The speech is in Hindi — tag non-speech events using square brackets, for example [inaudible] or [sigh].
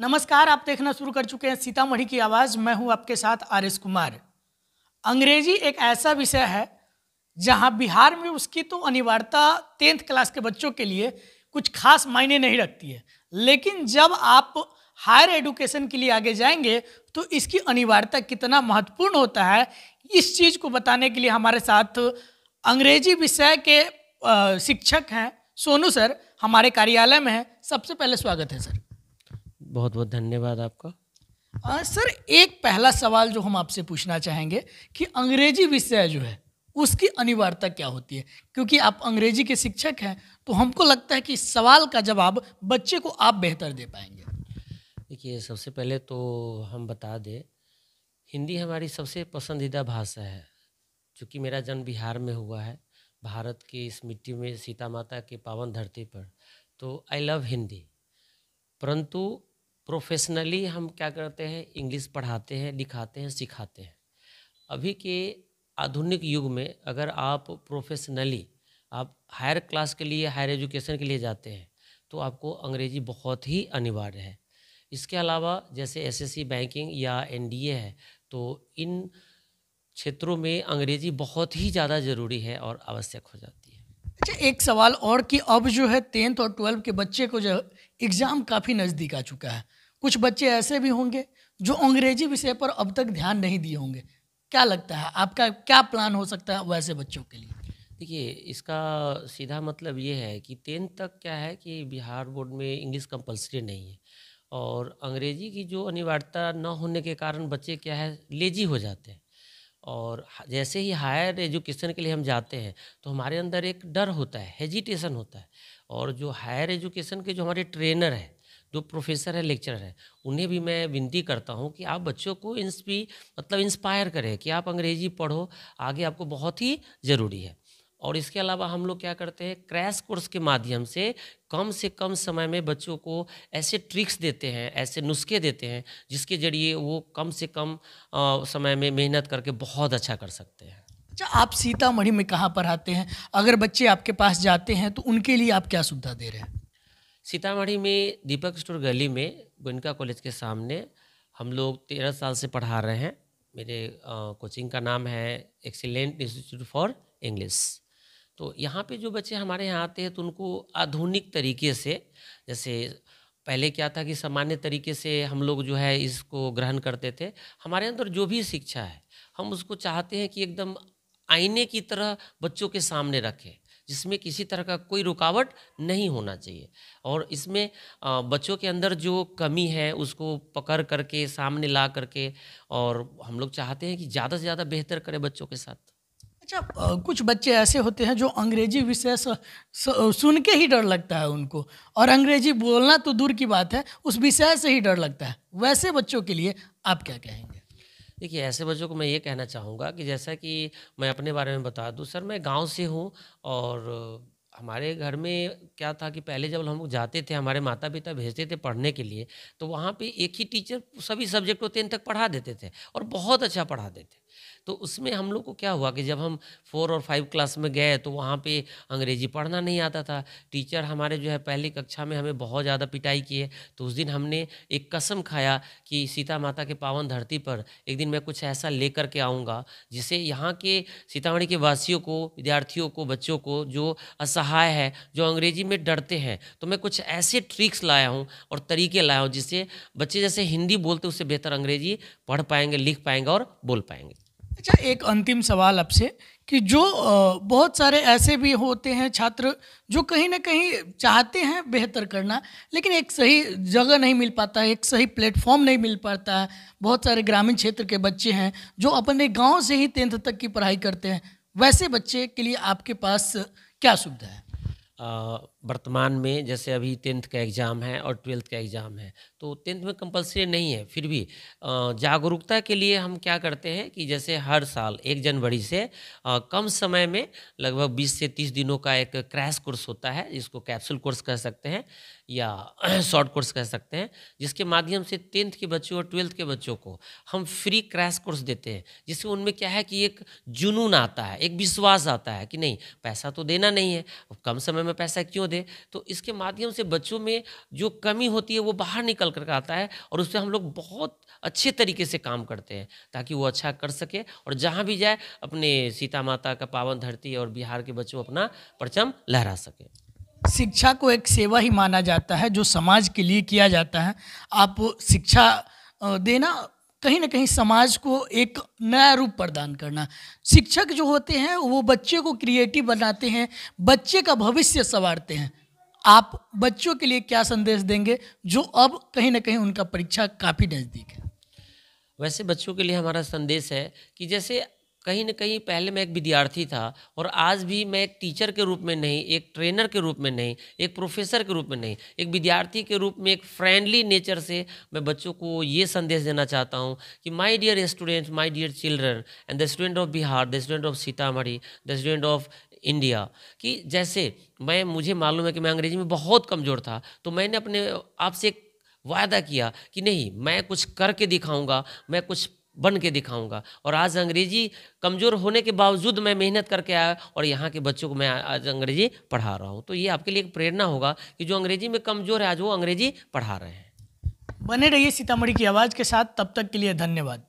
नमस्कार आप देखना शुरू कर चुके हैं सीतामढ़ी की आवाज़ मैं हूं आपके साथ आर एस कुमार अंग्रेजी एक ऐसा विषय है जहां बिहार में उसकी तो अनिवार्यता टेंथ क्लास के बच्चों के लिए कुछ खास मायने नहीं रखती है लेकिन जब आप हायर एडुकेशन के लिए आगे जाएंगे तो इसकी अनिवार्यता कितना महत्वपूर्ण होता है इस चीज़ को बताने के लिए हमारे साथ अंग्रेजी विषय के शिक्षक हैं सोनू सर हमारे कार्यालय में हैं सबसे पहले स्वागत है सर बहुत बहुत धन्यवाद आपका आ, सर एक पहला सवाल जो हम आपसे पूछना चाहेंगे कि अंग्रेजी विषय जो है उसकी अनिवार्यता क्या होती है क्योंकि आप अंग्रेजी के शिक्षक हैं तो हमको लगता है कि सवाल का जवाब बच्चे को आप बेहतर दे पाएंगे देखिए सबसे पहले तो हम बता दें हिंदी हमारी सबसे पसंदीदा भाषा है चूँकि मेरा जन्म बिहार में हुआ है भारत की इस मिट्टी में सीता माता के पावन धरती पर तो आई लव हिंदी परंतु प्रोफेशनली हम क्या करते हैं इंग्लिश पढ़ाते हैं लिखाते हैं सिखाते हैं अभी के आधुनिक युग में अगर आप प्रोफेशनली आप हायर क्लास के लिए हायर एजुकेशन के लिए जाते हैं तो आपको अंग्रेज़ी बहुत ही अनिवार्य है इसके अलावा जैसे एसएससी बैंकिंग या एनडीए है तो इन क्षेत्रों में अंग्रेज़ी बहुत ही ज़्यादा ज़रूरी है और आवश्यक हो जाती है अच्छा एक सवाल और कि अब जो है टेंथ और ट्वेल्व के बच्चे को जो एग्ज़ाम काफ़ी नज़दीक आ चुका है कुछ बच्चे ऐसे भी होंगे जो अंग्रेजी विषय पर अब तक ध्यान नहीं दिए होंगे क्या लगता है आपका क्या प्लान हो सकता है वैसे बच्चों के लिए देखिए इसका सीधा मतलब ये है कि टेंथ तक क्या है कि बिहार बोर्ड में इंग्लिश कंपलसरी नहीं है और अंग्रेजी की जो अनिवार्यता न होने के कारण बच्चे क्या है लेजी हो जाते हैं और जैसे ही हायर एजुकेशन के लिए हम जाते हैं तो हमारे अंदर एक डर होता है हेजिटेशन होता है और जो हायर एजुकेशन के जो हमारे ट्रेनर हैं जो प्रोफेसर है लेक्चरर है उन्हें भी मैं विनती करता हूँ कि आप बच्चों को इंस्पी मतलब इंस्पायर करें कि आप अंग्रेजी पढ़ो आगे आपको बहुत ही ज़रूरी है और इसके अलावा हम लोग क्या करते हैं क्रैश कोर्स के माध्यम से कम से कम समय में बच्चों को ऐसे ट्रिक्स देते हैं ऐसे नुस्खे देते हैं जिसके जरिए वो कम से कम आ, समय में मेहनत करके बहुत अच्छा कर सकते हैं अच्छा आप सीतामढ़ी में कहाँ पढ़ाते हैं अगर बच्चे आपके पास जाते हैं तो उनके लिए आप क्या सुविधा दे रहे हैं सीतामढ़ी में दीपक स्टोर गली में गोयनका कॉलेज के सामने हम लोग तेरह साल से पढ़ा रहे हैं मेरे कोचिंग का नाम है एक्सीलेंट इंस्टीट्यूट फॉर इंग्लिश तो यहाँ पे जो बच्चे हमारे यहाँ आते हैं तो उनको आधुनिक तरीके से जैसे पहले क्या था कि सामान्य तरीके से हम लोग जो है इसको ग्रहण करते थे हमारे अंदर जो भी शिक्षा है हम उसको चाहते हैं कि एकदम आईने की तरह बच्चों के सामने रखें जिसमें किसी तरह का कोई रुकावट नहीं होना चाहिए और इसमें बच्चों के अंदर जो कमी है उसको पकड़ करके सामने ला करके और हम लोग चाहते हैं कि ज़्यादा से ज़्यादा बेहतर करें बच्चों के साथ अच्छा कुछ बच्चे ऐसे होते हैं जो अंग्रेजी विषय सुन के ही डर लगता है उनको और अंग्रेजी बोलना तो दूर की बात है उस विषय से ही डर लगता है वैसे बच्चों के लिए आप क्या कहेंगे देखिए ऐसे बच्चों को मैं ये कहना चाहूँगा कि जैसा कि मैं अपने बारे में बता दूँ सर मैं गाँव से हूँ और हमारे घर में क्या था कि पहले जब हम लोग जाते थे हमारे माता पिता भेजते थे पढ़ने के लिए तो वहाँ पे एक ही टीचर सभी सब्जेक्ट को टेंथ तक पढ़ा देते थे और बहुत अच्छा पढ़ाते थे तो उसमें हम लोग को क्या हुआ कि जब हम फोर और फाइव क्लास में गए तो वहाँ पे अंग्रेजी पढ़ना नहीं आता था टीचर हमारे जो है पहली कक्षा में हमें बहुत ज़्यादा पिटाई की है तो उस दिन हमने एक कसम खाया कि सीता माता के पावन धरती पर एक दिन मैं कुछ ऐसा ले करके के आऊँगा जिसे यहाँ के सीतामढ़ी के वासियों को विद्यार्थियों को बच्चों को जो असहाय है जो अंग्रेजी में डरते हैं तो मैं कुछ ऐसे ट्रिक्स लाया हूँ और तरीके लाया हूँ जिससे बच्चे जैसे हिंदी बोलते उससे बेहतर अंग्रेजी पढ़ पाएंगे लिख पाएंगे और बोल पाएंगे अच्छा एक अंतिम सवाल आपसे कि जो बहुत सारे ऐसे भी होते हैं छात्र जो कहीं ना कहीं चाहते हैं बेहतर करना लेकिन एक सही जगह नहीं मिल पाता है एक सही प्लेटफॉर्म नहीं मिल पाता है बहुत सारे ग्रामीण क्षेत्र के बच्चे हैं जो अपने गांव से ही टेंथ तक की पढ़ाई करते हैं वैसे बच्चे के लिए आपके पास क्या सुविधा है आ, वर्तमान में जैसे अभी टेंथ का एग्ज़ाम है और ट्वेल्थ का एग्ज़ाम है तो टेंथ में कंपलसरी नहीं है फिर भी जागरूकता के लिए हम क्या करते हैं कि जैसे हर साल एक जनवरी से कम समय में लगभग 20 से 30 दिनों का एक क्रैश कोर्स होता है जिसको कैप्सूल कोर्स कह सकते हैं या [clears throat] शॉर्ट कोर्स कह सकते हैं जिसके माध्यम से टेंथ के बच्चों और ट्वेल्थ के बच्चों को हम फ्री क्रैश कोर्स देते हैं जिससे उनमें क्या है कि एक जुनून आता है एक विश्वास आता है कि नहीं पैसा तो देना नहीं है कम समय में पैसा क्यों है तो इसके माध्यम से बच्चों में जो कमी होती है वो बाहर निकल कर आता है और उससे हम लोग बहुत अच्छे तरीके से काम करते हैं ताकि वो अच्छा कर सके और जहाँ भी जाए अपने सीता माता का पावन धरती और बिहार के बच्चों अपना परचम लहरा सके शिक्षा को एक सेवा ही माना जाता है जो समाज के लिए किया जाता है आप शिक्षा देना कहीं ना कहीं समाज को एक नया रूप प्रदान करना शिक्षक जो होते हैं वो बच्चे को क्रिएटिव बनाते हैं बच्चे का भविष्य संवारते हैं आप बच्चों के लिए क्या संदेश देंगे जो अब कहीं ना कहीं उनका परीक्षा काफ़ी नज़दीक है वैसे बच्चों के लिए हमारा संदेश है कि जैसे कहीं ना कहीं पहले मैं एक विद्यार्थी था और आज भी मैं एक टीचर के रूप में नहीं एक ट्रेनर के रूप में नहीं एक प्रोफेसर के रूप में नहीं एक विद्यार्थी के रूप में एक फ्रेंडली नेचर से मैं बच्चों को ये संदेश देना चाहता हूँ कि my dear students my dear children and the student of Bihar the student of Sitamarhi the student of India कि जैसे मैं मुझे मालूम है कि मैं अंग्रेजी में बहुत कमज़ोर था तो मैंने अपने आप से वायदा किया कि नहीं मैं कुछ करके दिखाऊंगा मैं कुछ बन के दिखाऊंगा और आज अंग्रेजी कमज़ोर होने के बावजूद मैं मेहनत करके आया और यहाँ के बच्चों को मैं आज अंग्रेजी पढ़ा रहा हूँ तो ये आपके लिए एक प्रेरणा होगा कि जो अंग्रेजी में कमज़ोर है आज वो अंग्रेजी पढ़ा रहे हैं बने रहिए सीतामढ़ी की आवाज़ के साथ तब तक के लिए धन्यवाद